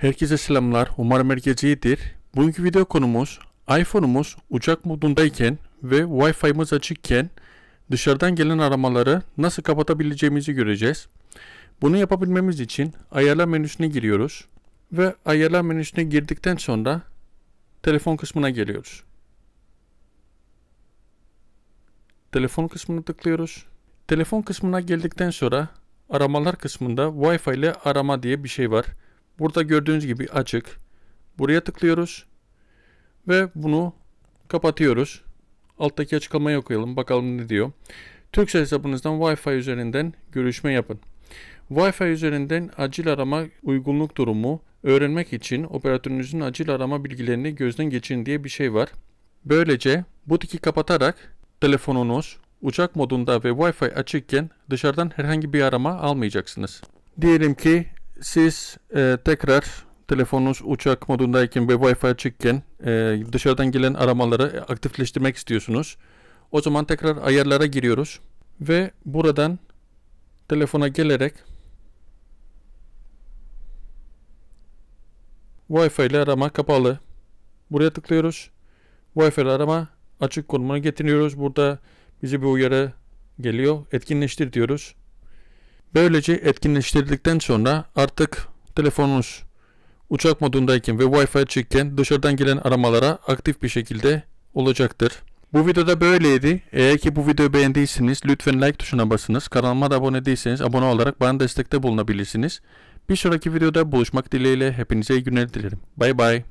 Herkese selamlar. Umarım herkes iyidir. Bugünkü video konumuz iPhone'umuz uçak modundayken ve Wi-Fi'miz açıkken dışarıdan gelen aramaları nasıl kapatabileceğimizi göreceğiz. Bunu yapabilmemiz için ayarlar menüsüne giriyoruz ve ayarlar menüsüne girdikten sonra telefon kısmına geliyoruz. Telefon kısmına tıklıyoruz. Telefon kısmına geldikten sonra aramalar kısmında Wi-Fi ile arama diye bir şey var. Burada gördüğünüz gibi açık. Buraya tıklıyoruz. Ve bunu kapatıyoruz. Alttaki açıklamayı okuyalım. Bakalım ne diyor. Türkcell hesabınızdan Wi-Fi üzerinden görüşme yapın. Wi-Fi üzerinden acil arama uygunluk durumu öğrenmek için operatörünüzün acil arama bilgilerini gözden geçirin diye bir şey var. Böylece bu tiki kapatarak telefonunuz uçak modunda ve Wi-Fi açıkken dışarıdan herhangi bir arama almayacaksınız. Diyelim ki siz e, tekrar telefonunuz uçak modundayken ve Wi-Fi açıkken e, dışarıdan gelen aramaları aktifleştirmek istiyorsunuz. O zaman tekrar ayarlara giriyoruz ve buradan telefona gelerek Wi-Fi ile arama kapalı. Buraya tıklıyoruz. Wi-Fi ile arama açık konumuna getiriyoruz. Burada bizi bir uyarı geliyor. Etkinleştir diyoruz. Böylece etkinleştirdikten sonra artık telefonunuz uçak modundayken ve Wi-Fi açıkken dışarıdan gelen aramalara aktif bir şekilde olacaktır. Bu videoda böyleydi. Eğer ki bu videoyu beğendiyseniz lütfen like tuşuna basınız. Kanalıma da abone değilseniz abone olarak bana destekte bulunabilirsiniz. Bir sonraki videoda buluşmak dileğiyle hepinize iyi günler dilerim. Bay bay.